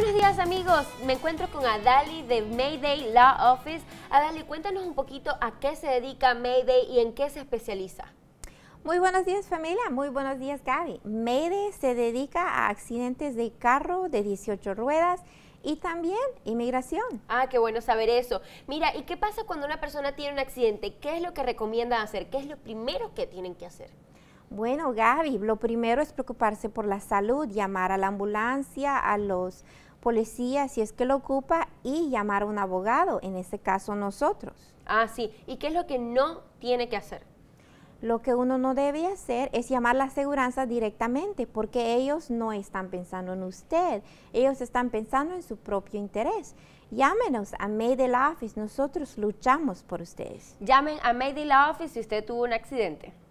buenos días amigos, me encuentro con Adali de Mayday Law Office. Adali, cuéntanos un poquito a qué se dedica Mayday y en qué se especializa. Muy buenos días familia, muy buenos días Gaby. Mayday se dedica a accidentes de carro de 18 ruedas y también inmigración. Ah, qué bueno saber eso. Mira, ¿y qué pasa cuando una persona tiene un accidente? ¿Qué es lo que recomienda hacer? ¿Qué es lo primero que tienen que hacer? Bueno, Gaby, lo primero es preocuparse por la salud, llamar a la ambulancia, a los policía si es que lo ocupa y llamar a un abogado, en este caso nosotros. Ah, sí. ¿Y qué es lo que no tiene que hacer? Lo que uno no debe hacer es llamar a la aseguranza directamente porque ellos no están pensando en usted, ellos están pensando en su propio interés. Llámenos a Mayday Office, nosotros luchamos por ustedes. Llamen a Mayday Office si usted tuvo un accidente.